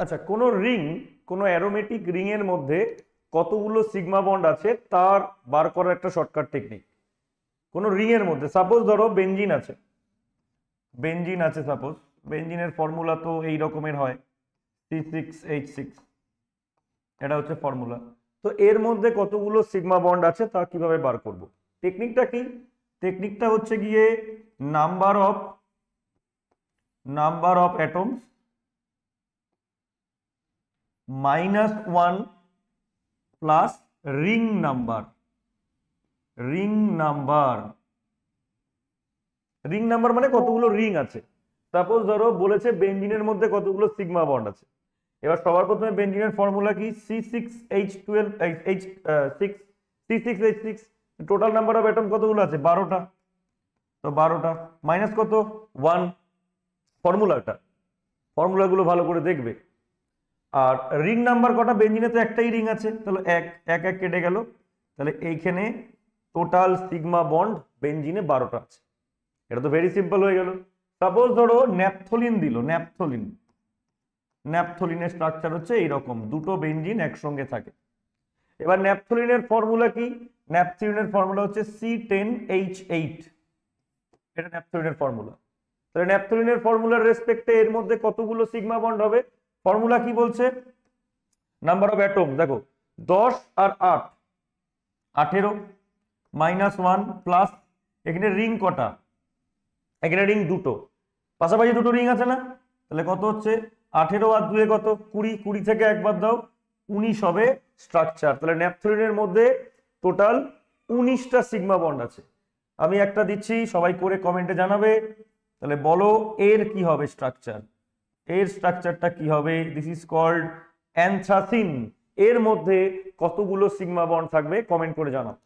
আচ্ছা কোনো রিং কোনো অ্যারোমেটিক রিংয়ের মধ্যে কতগুলো সিগমা বন্ড আছে তার বার করার একটা শর্টকাট টেকনিক কোনো রিংয়ের মধ্যে সাপোজ ধরো বেঞ্জিন আছে বেঞ্জিন আছে সাপোজ বেঞ্জিনের ফর্মুলা তো এই রকমের হয় সি সিক্স এইচ সিক্স এটা হচ্ছে ফর্মুলা তো এর মধ্যে কতগুলো সিগমা বন্ড আছে তা কিভাবে বার করব টেকনিকটা কি টেকনিকটা হচ্ছে গিয়ে number of number of atoms minus one plus ring number ring number ring number মানে কতগুলো রিং আছে সাপোজ ধরো বলেছে বেঞ্জিনের মধ্যে কতগুলো সিগমা বন্ড আছে এবার সবার প্রথমে বেঞ্জিনের ফর্মুলা কি C six H twelve H six C six H six total number of atom কতগুলো আছে বারোটা তো বারোটা মাইনাস কত ওয়ান ফর্মুলাটা ফর্মুলাগুলো ভালো করে দেখবে আর রিং নাম্বার কটা বেঞ্জিনে তো একটাই রিং আছে তাহলে এক এক এক কেটে গেল তাহলে এইখানে টোটাল সিগমা বন্ড বেঞ্জিনে বারোটা আছে এটা তো ভেরি সিম্পল হয়ে গেল সাপোজ ধরো ন্যাপথলিন দিল ন্যাপথলিন ন্যাপথলিনের স্ট্রাকচার হচ্ছে এইরকম দুটো বেঞ্জিন একসঙ্গে থাকে এবার ন্যাপথলিনের ফর্মুলা কি ন্যাপথলিনের ফর্মুলা হচ্ছে সি টেন এইচ এইট এটা ন্যাপথলিনের ফর্মুলা তাহলে ন্যাপথলিনের ফর্মুলার রেসপেক্টে এর মধ্যে কতগুলো সিগমা বন্ড হবে ফর্মুলা কি বলছে নাম্বার অফ অ্যাটম দেখো দশ আর আট আঠেরো মাইনাস ওয়ান প্লাস এখানে রিং কটা এখানে রিং দুটো পাশাপাশি দুটো রিং আছে না তাহলে কত হচ্ছে আঠেরো আর দুয়ে কত কুড়ি কুড়ি থেকে একবার দাও উনিশ হবে স্ট্রাকচার তাহলে ন্যাপথরিনের মধ্যে টোটাল উনিশটা সিগমা বন্ড আছে আমি একটা দিচ্ছি সবাই করে কমেন্টে জানাবে তাহলে বলো এর কি হবে স্ট্রাকচার এর স্ট্রাকচারটা কি হবে দিস ইজ কল্ড অ্যান্থ্রাসিন এর মধ্যে কতগুলো সিগমা বন্ড থাকবে কমেন্ট করে জানাও